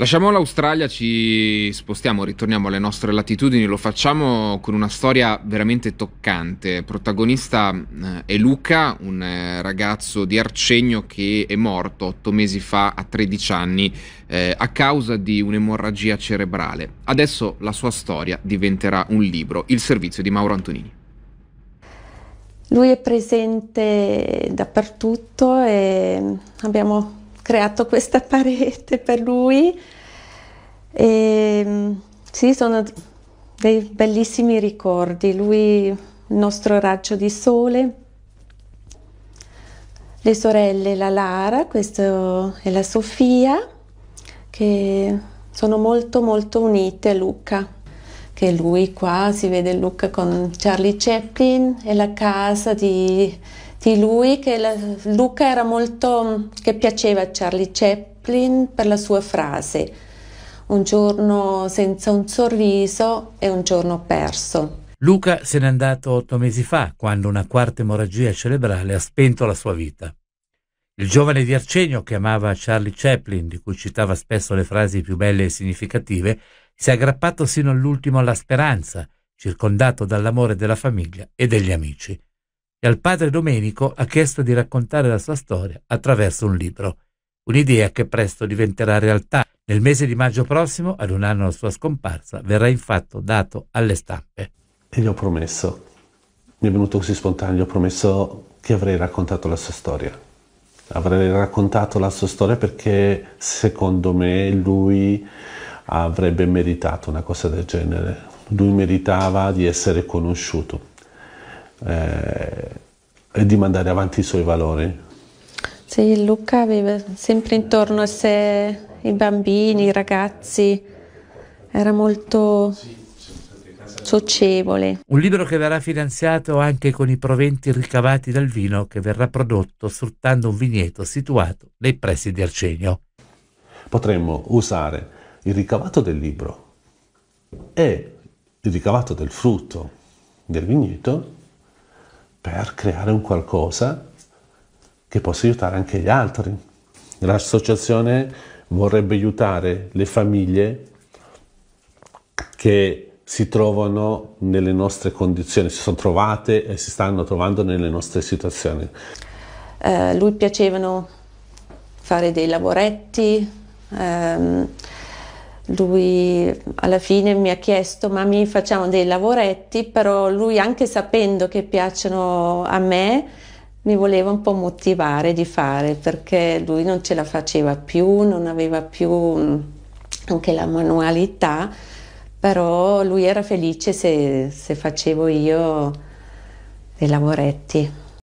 Lasciamo l'Australia, ci spostiamo, ritorniamo alle nostre latitudini, lo facciamo con una storia veramente toccante. Protagonista eh, è Luca, un eh, ragazzo di Arcegno che è morto otto mesi fa a 13 anni eh, a causa di un'emorragia cerebrale. Adesso la sua storia diventerà un libro, il servizio di Mauro Antonini. Lui è presente dappertutto e abbiamo creato questa parete per lui. E, ehm, sì, sono dei bellissimi ricordi. Lui, il nostro raggio di sole, le sorelle, la Lara, questa è la Sofia, che sono molto molto unite a Luca, che lui qua si vede Luca con Charlie Chaplin e la casa di di lui che la, Luca era molto che piaceva a Charlie Chaplin per la sua frase un giorno senza un sorriso è un giorno perso. Luca se n'è andato otto mesi fa, quando una quarta emorragia cerebrale ha spento la sua vita. Il giovane di Arcenio, che amava Charlie Chaplin, di cui citava spesso le frasi più belle e significative, si è aggrappato sino all'ultimo alla speranza, circondato dall'amore della famiglia e degli amici e al padre Domenico ha chiesto di raccontare la sua storia attraverso un libro. Un'idea che presto diventerà realtà. Nel mese di maggio prossimo, ad un anno dalla sua scomparsa, verrà infatti dato alle stampe. E gli ho promesso, mi è venuto così spontaneo, gli ho promesso che avrei raccontato la sua storia. Avrei raccontato la sua storia perché secondo me lui avrebbe meritato una cosa del genere. Lui meritava di essere conosciuto. Eh, e di mandare avanti i suoi valori? Sì, Luca aveva sempre intorno a sé i bambini, i ragazzi, era molto socievole. Un libro che verrà finanziato anche con i proventi ricavati dal vino che verrà prodotto sfruttando un vigneto situato nei pressi di Arcenio. Potremmo usare il ricavato del libro e il ricavato del frutto del vigneto per creare un qualcosa che possa aiutare anche gli altri. L'associazione vorrebbe aiutare le famiglie che si trovano nelle nostre condizioni, si sono trovate e si stanno trovando nelle nostre situazioni. Eh, lui piacevano fare dei lavoretti, ehm, lui alla fine mi ha chiesto ma mi facciamo dei lavoretti, però lui anche sapendo che piacciono a me mi voleva un po' motivare di fare perché lui non ce la faceva più, non aveva più mm, anche la manualità, però lui era felice se, se facevo io dei lavoretti.